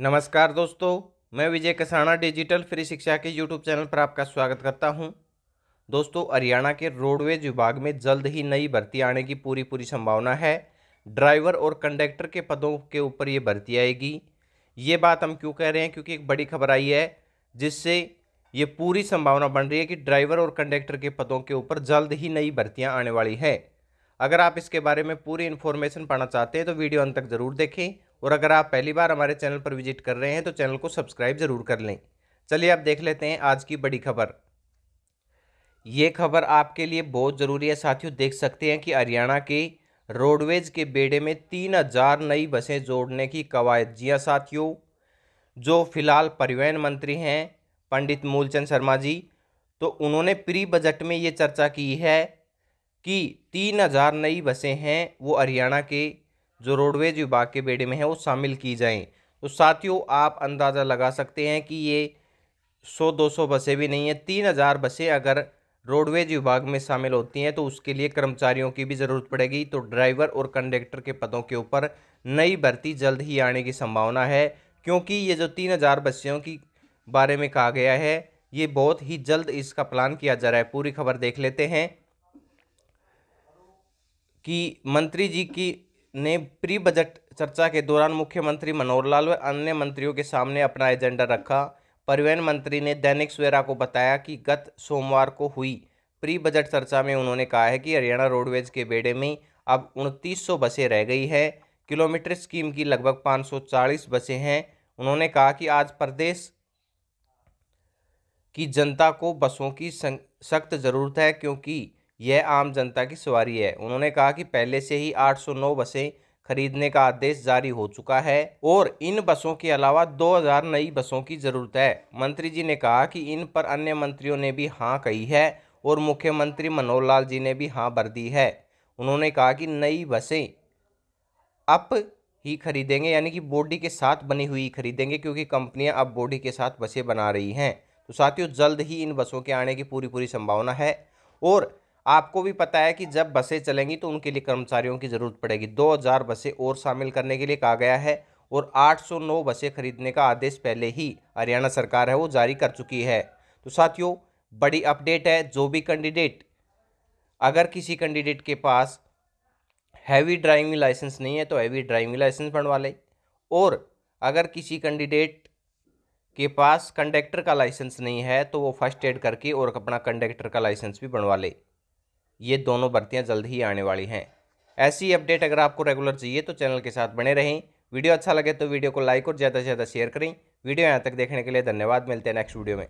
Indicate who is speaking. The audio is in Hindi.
Speaker 1: नमस्कार दोस्तों मैं विजय कसाना डिजिटल फ्री शिक्षा के यूट्यूब चैनल पर आपका स्वागत करता हूं दोस्तों हरियाणा के रोडवेज विभाग में जल्द ही नई भर्ती आने की पूरी पूरी संभावना है ड्राइवर और कंडक्टर के पदों के ऊपर ये भर्ती आएगी ये बात हम क्यों कह रहे हैं क्योंकि एक बड़ी खबर आई है जिससे ये पूरी संभावना बन रही है कि ड्राइवर और कंडक्टर के पदों के ऊपर जल्द ही नई भर्तियाँ आने वाली हैं अगर आप इसके बारे में पूरी इन्फॉर्मेशन पाना चाहते हैं तो वीडियो अंत तक ज़रूर देखें और अगर आप पहली बार हमारे चैनल पर विजिट कर रहे हैं तो चैनल को सब्सक्राइब ज़रूर कर लें चलिए आप देख लेते हैं आज की बड़ी खबर ये खबर आपके लिए बहुत ज़रूरी है साथियों देख सकते हैं कि हरियाणा के रोडवेज के बेड़े में तीन हजार नई बसें जोड़ने की कवायद जिया हाँ साथियों जो फिलहाल परिवहन मंत्री हैं पंडित मूलचंद शर्मा जी तो उन्होंने प्री बजट में ये चर्चा की है कि तीन हजार नई बसें हैं वो हरियाणा के जो रोडवेज विभाग के बेड़े में है वो शामिल की जाएँ तो साथियों आप अंदाज़ा लगा सकते हैं कि ये सौ दो सौ बसें भी नहीं है तीन हज़ार बसें अगर रोडवेज विभाग में शामिल होती हैं तो उसके लिए कर्मचारियों की भी ज़रूरत पड़ेगी तो ड्राइवर और कंडक्टर के पदों के ऊपर नई भर्ती जल्द ही आने की संभावना है क्योंकि ये जो तीन हज़ार बसियों की बारे में कहा गया है ये बहुत ही जल्द इसका प्लान किया जा रहा है पूरी खबर देख लेते हैं कि मंत्री जी की ने प्री बजट चर्चा के दौरान मुख्यमंत्री मनोहर लाल व अन्य मंत्रियों के सामने अपना एजेंडा रखा परिवहन मंत्री ने दैनिक सवेरा को बताया कि गत सोमवार को हुई प्री बजट चर्चा में उन्होंने कहा है कि हरियाणा रोडवेज के बेड़े में अब उनतीस सौ बसें रह गई है किलोमीटर स्कीम की लगभग 540 बसें हैं उन्होंने कहा कि आज प्रदेश की जनता को बसों की सख्त ज़रूरत है क्योंकि यह आम जनता की सवारी है उन्होंने कहा कि पहले से ही 809 बसें खरीदने का आदेश जारी हो चुका है और इन बसों के अलावा 2000 नई बसों की जरूरत है मंत्री जी ने कहा कि इन पर अन्य मंत्रियों ने भी हाँ कही है और मुख्यमंत्री मनोहर लाल जी ने भी हाँ भर दी है उन्होंने कहा कि नई बसें अप ही खरीदेंगे यानी कि बॉडी के साथ बनी हुई खरीदेंगे क्योंकि कंपनियां अब बॉडी के साथ बसें बना रही हैं तो साथियों जल्द ही इन बसों के आने की पूरी पूरी संभावना है और आपको भी पता है कि जब बसें चलेंगी तो उनके लिए कर्मचारियों की ज़रूरत पड़ेगी 2000 बसें और शामिल करने के लिए कहा गया है और 809 बसें खरीदने का आदेश पहले ही हरियाणा सरकार है वो जारी कर चुकी है तो साथियों बड़ी अपडेट है जो भी कैंडिडेट अगर किसी कैंडिडेट के पास हैवी ड्राइविंग लाइसेंस नहीं है तो हैवी ड्राइविंग लाइसेंस बनवा ले और अगर किसी कैंडिडेट के पास कंडक्टर का लाइसेंस नहीं है तो वो फर्स्ट एड करके और अपना कंडक्टर का लाइसेंस भी बनवा ले ये दोनों भर्तियाँ जल्द ही आने वाली हैं ऐसी अपडेट अगर आपको रेगुलर चाहिए तो चैनल के साथ बने रहें वीडियो अच्छा लगे तो वीडियो को लाइक और ज़्यादा से ज़्यादा शेयर करें वीडियो यहाँ तक देखने के लिए धन्यवाद मिलते हैं नेक्स्ट वीडियो में